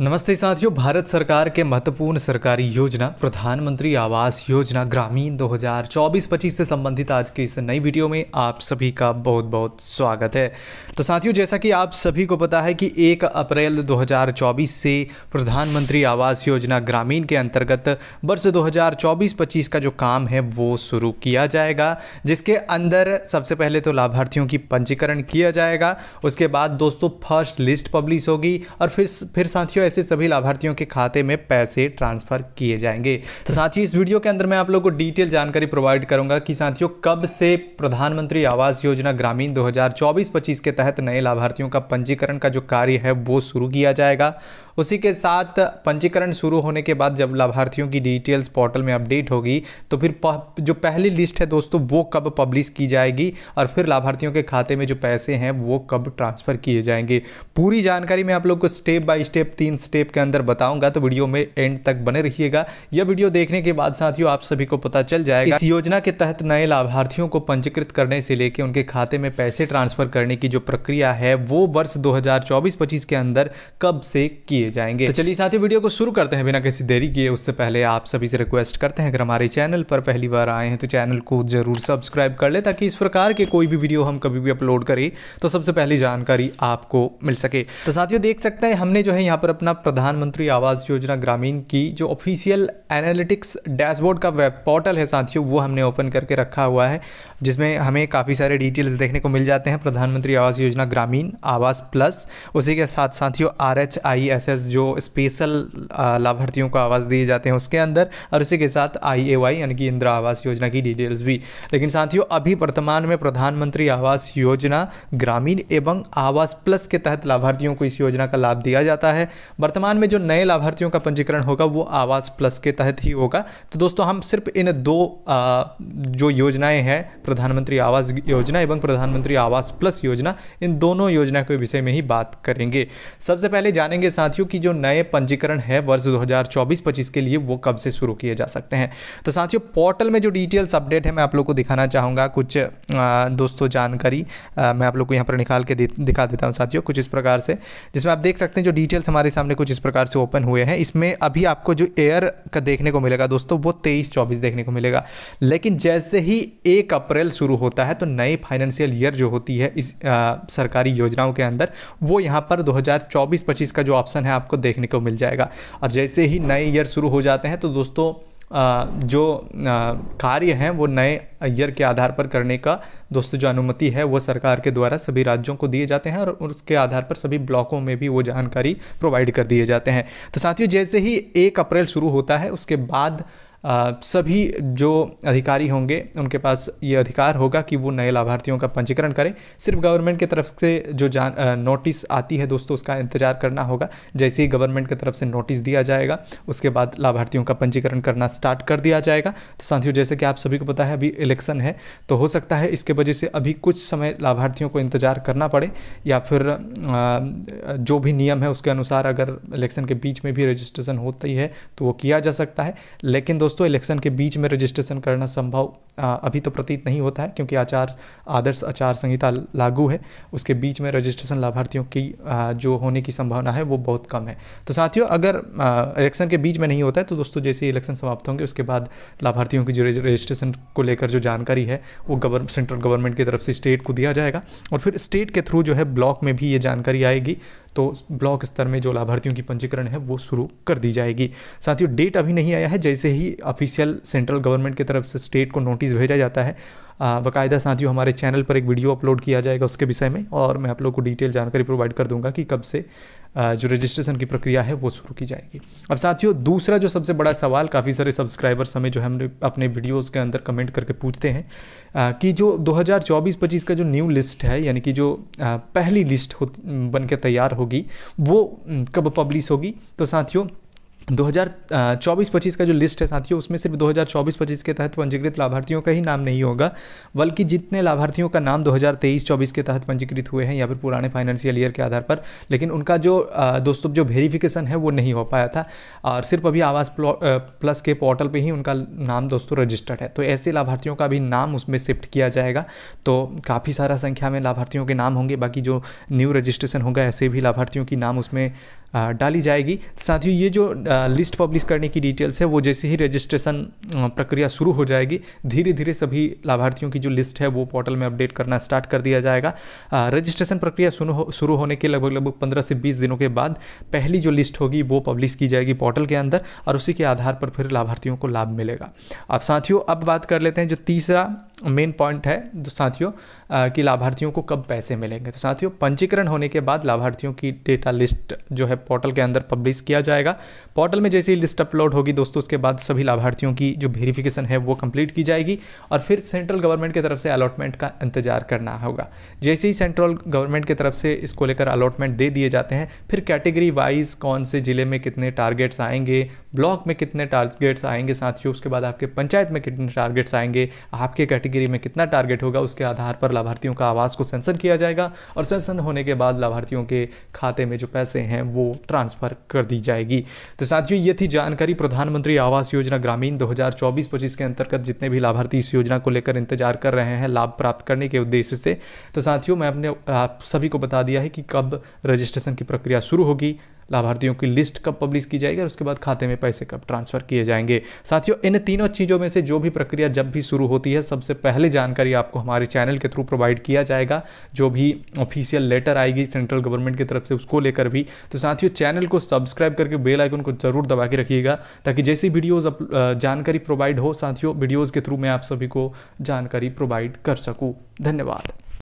नमस्ते साथियों भारत सरकार के महत्वपूर्ण सरकारी योजना प्रधानमंत्री आवास योजना ग्रामीण 2024-25 से संबंधित आज के इस नई वीडियो में आप सभी का बहुत बहुत स्वागत है तो साथियों जैसा कि आप सभी को पता है कि 1 अप्रैल 2024 से प्रधानमंत्री आवास योजना ग्रामीण के अंतर्गत वर्ष 2024-25 का जो काम है वो शुरू किया जाएगा जिसके अंदर सबसे पहले तो लाभार्थियों की पंजीकरण किया जाएगा उसके बाद दोस्तों फर्स्ट लिस्ट पब्लिश होगी और फिर फिर साथियों ऐसे सभी लाभार्थियों के खाते में पैसे ट्रांसफर किए जाएंगे तो साथ ही इस वीडियो के अंदर मैं आप लोग को डिटेल जानकारी प्रोवाइड करूंगा कि साथियों कब से प्रधानमंत्री आवास योजना ग्रामीण दो हजार के तहत नए लाभार्थियों का पंजीकरण का जो कार्य है वो शुरू किया जाएगा उसी के साथ पंजीकरण शुरू होने के बाद जब लाभार्थियों की डिटेल्स पोर्टल में अपडेट होगी तो फिर जो पहली लिस्ट है दोस्तों वो कब पब्लिश की जाएगी और फिर लाभार्थियों के खाते में जो पैसे हैं वो कब ट्रांसफ़र किए जाएंगे पूरी जानकारी मैं आप लोग को स्टेप बाय स्टेप तीन तीन स्टेप के अंदर बताऊंगा तो वीडियो में एंड तक बने रहिएगा यह वीडियो देखने के बाद साथियों आप सभी को पता चल जाएगा इस योजना के तहत नए लाभार्थियों को पंजीकृत करने से लेकर उनके खाते में पैसे ट्रांसफर करने की जो प्रक्रिया है वो वर्ष दो हजार के अंदर कब से किए जाएंगे तो चलिए साथियों वीडियो को शुरू करते हैं बिना किसी देरी किए उससे पहले आप सभी से रिक्वेस्ट करते हैं अगर हमारे चैनल पर पहली बार आए हैं तो चैनल को जरूर सब्सक्राइब कर ले ताकि इस प्रकार के कोई भी वीडियो हम कभी भी अपलोड करें तो सबसे पहले जानकारी आपको मिल सके तो साथियों देख सकते हैं हमने जो है यहाँ पर अपना अपना प्रधानमंत्री आवास योजना ग्रामीण की जो ऑफिशियल एनालिटिक्स डैशबोर्ड का वेब पोर्टल है साथियों वो हमने ओपन करके रखा हुआ है जिसमें हमें काफ़ी सारे डिटेल्स देखने को मिल जाते हैं प्रधानमंत्री आवास योजना ग्रामीण आवास प्लस उसी के साथ साथियों R H I S S जो स्पेशल लाभार्थियों को आवास दिए जाते हैं उसके अंदर और उसी के साथ आई ए वाई यानी कि इंदिरा आवास योजना की डिटेल्स भी लेकिन साथियों अभी वर्तमान में प्रधानमंत्री आवास योजना ग्रामीण एवं आवास प्लस के तहत लाभार्थियों को इस योजना का लाभ दिया जाता है वर्तमान में जो नए लाभार्थियों का पंजीकरण होगा वो आवास प्लस के तहत ही होगा तो दोस्तों हम सिर्फ इन दो आ, जो योजनाएं हैं प्रधानमंत्री आवास योजना एवं प्रधानमंत्री आवास प्लस योजना इन दोनों योजना के विषय में ही बात करेंगे सबसे पहले जानेंगे साथियों की जो नए पंजीकरण है वर्ष दो हजार के लिए वो कब से शुरू किए जा सकते हैं तो साथियों पोर्टल में जो डिटेल्स अपडेट है मैं आप लोग को दिखाना चाहूँगा कुछ दोस्तों जानकारी मैं आप लोग को यहाँ पर निकाल के दिखा देता हूँ साथियों कुछ इस प्रकार से जिसमें आप देख सकते हैं जो डिटेल्स हमारे सामने सामने कुछ इस प्रकार से ओपन हुए हैं इसमें अभी आपको जो एयर का देखने को मिलेगा दोस्तों वो तेईस चौबीस देखने को मिलेगा लेकिन जैसे ही एक अप्रैल शुरू होता है तो नए फाइनेंशियल ईयर जो होती है इस आ, सरकारी योजनाओं के अंदर वो यहाँ पर दो हज़ार का जो ऑप्शन है आपको देखने को मिल जाएगा और जैसे ही नए ईयर शुरू हो जाते हैं तो दोस्तों जो कार्य हैं वो नए ईयर के आधार पर करने का दोस्तों जो अनुमति है वो सरकार के द्वारा सभी राज्यों को दिए जाते हैं और उसके आधार पर सभी ब्लॉकों में भी वो जानकारी प्रोवाइड कर दिए जाते हैं तो साथियों जैसे ही एक अप्रैल शुरू होता है उसके बाद सभी जो अधिकारी होंगे उनके पास ये अधिकार होगा कि वो नए लाभार्थियों का पंजीकरण करें सिर्फ गवर्नमेंट की तरफ से जो जान नोटिस आती है दोस्तों उसका इंतजार करना होगा जैसे ही गवर्नमेंट की तरफ से नोटिस दिया जाएगा उसके बाद लाभार्थियों का पंजीकरण करना स्टार्ट कर दिया जाएगा तो साथियों जैसे कि आप सभी को पता है अभी इलेक्शन है तो हो सकता है इसके वजह से अभी कुछ समय लाभार्थियों को इंतजार करना पड़े या फिर जो भी नियम है उसके अनुसार अगर इलेक्शन के बीच में भी रजिस्ट्रेशन होती है तो वो किया जा सकता है लेकिन दोस्तों इलेक्शन के बीच में रजिस्ट्रेशन करना संभव अभी तो प्रतीत नहीं होता है क्योंकि आचार आदर्श आचार संहिता लागू है उसके बीच में रजिस्ट्रेशन लाभार्थियों की जो होने की संभावना है वो बहुत कम है तो साथियों अगर इलेक्शन के बीच में नहीं होता है तो दोस्तों जैसे इलेक्शन समाप्त होंगे उसके बाद लाभार्थियों की जो रजिस्ट्रेशन को लेकर जो जानकारी है वो गवर्न सेंट्रल गवर्नमेंट की तरफ से स्टेट को दिया जाएगा और फिर स्टेट के थ्रू जो है ब्लॉक में भी ये जानकारी आएगी तो ब्लॉक स्तर में जो लाभार्थियों की पंजीकरण है वो शुरू कर दी जाएगी साथियों डेट अभी नहीं आया है जैसे ही ऑफिशियल सेंट्रल गवर्नमेंट की तरफ से स्टेट को नोटिस भेजा जाता है बाकायदा साथियों हमारे चैनल पर एक वीडियो अपलोड किया जाएगा उसके विषय में और मैं आप लोग को डिटेल जानकारी प्रोवाइड कर दूंगा कि कब से जो रजिस्ट्रेशन की प्रक्रिया है वो शुरू की जाएगी अब साथियों दूसरा जो सबसे बड़ा सवाल काफ़ी सारे सब्सक्राइबर्स हमें जो हमने अपने वीडियोज़ के अंदर कमेंट करके पूछते हैं कि जो 2024-25 का जो न्यू लिस्ट है यानी कि जो पहली लिस्ट हो बन के तैयार हो होगी वो हम्म, कब पब्लिश होगी तो साथियों 2024-25 का जो लिस्ट है साथियों उसमें सिर्फ 2024-25 के तहत पंजीकृत लाभार्थियों का ही नाम नहीं होगा बल्कि जितने लाभार्थियों का नाम 2023-24 के तहत पंजीकृत हुए हैं या फिर पुराने फाइनेंशियल ईयर के आधार पर लेकिन उनका जो दोस्तों जो वेरिफिकेशन है वो नहीं हो पाया था और सिर्फ अभी आवास प्लस के पोर्टल पर ही उनका नाम दोस्तों रजिस्टर्ड है तो ऐसे लाभार्थियों का भी नाम उसमें शिफ्ट किया जाएगा तो काफ़ी सारा संख्या में लाभार्थियों के नाम होंगे बाकी जो न्यू रजिस्ट्रेशन होगा ऐसे भी लाभार्थियों की नाम उसमें डाली जाएगी साथियों ये जो लिस्ट पब्लिश करने की डिटेल्स है वो जैसे ही रजिस्ट्रेशन प्रक्रिया शुरू हो जाएगी धीरे धीरे सभी लाभार्थियों की जो लिस्ट है वो पोर्टल में अपडेट करना स्टार्ट कर दिया जाएगा रजिस्ट्रेशन प्रक्रिया शुरू होने के लगभग लगभग पंद्रह से बीस दिनों के बाद पहली जो लिस्ट होगी वो पब्लिश की जाएगी पोर्टल के अंदर और उसी के आधार पर फिर लाभार्थियों को लाभ मिलेगा अब साथियों अब बात कर लेते हैं जो तीसरा मेन पॉइंट है तो साथियों कि लाभार्थियों को कब पैसे मिलेंगे तो साथियों पंजीकरण होने के बाद लाभार्थियों की डेटा लिस्ट जो है पोर्टल के अंदर पब्लिश किया जाएगा पोर्टल में जैसे ही लिस्ट अपलोड होगी दोस्तों उसके बाद सभी लाभार्थियों की जो वेरिफिकेशन है वो कंप्लीट की जाएगी और फिर सेंट्रल गवर्नमेंट की तरफ से अलॉटमेंट का इंतजार करना होगा जैसे ही सेंट्रल गवर्नमेंट की तरफ से इसको लेकर अलॉटमेंट दे दिए जाते हैं फिर कैटेगरी वाइज कौन से ज़िले में कितने टारगेट्स आएंगे ब्लॉक में कितने टारगेट्स आएंगे साथियों उसके बाद आपके पंचायत में कितने टारगेट्स आएंगे आपके कैटेगरी में कितना टारगेट होगा उसके आधार पर लाभार्थियों का आवास को सेंसन किया जाएगा और सेंसन होने के बाद लाभार्थियों के खाते में जो पैसे हैं वो ट्रांसफ़र कर दी जाएगी तो साथियों ये थी जानकारी प्रधानमंत्री आवास योजना ग्रामीण 2024 हजार के अंतर्गत जितने भी लाभार्थी इस योजना को लेकर इंतजार कर रहे हैं लाभ प्राप्त करने के उद्देश्य से तो साथियों मैं अपने आप सभी को बता दिया है कि कब रजिस्ट्रेशन की प्रक्रिया शुरू होगी लाभार्थियों की लिस्ट कब पब्लिश की जाएगी और उसके बाद खाते में पैसे कब ट्रांसफर किए जाएंगे साथियों इन तीनों चीज़ों में से जो भी प्रक्रिया जब भी शुरू होती है सबसे पहले जानकारी आपको हमारे चैनल के थ्रू प्रोवाइड किया जाएगा जो भी ऑफिशियल लेटर आएगी सेंट्रल गवर्नमेंट की तरफ से उसको लेकर भी तो साथियों चैनल को सब्सक्राइब करके बेल आइकन को जरूर दबा के रखिएगा ताकि जैसी वीडियोज़ जानकारी प्रोवाइड हो साथियों वीडियोज़ के थ्रू मैं आप सभी को जानकारी प्रोवाइड कर सकूँ धन्यवाद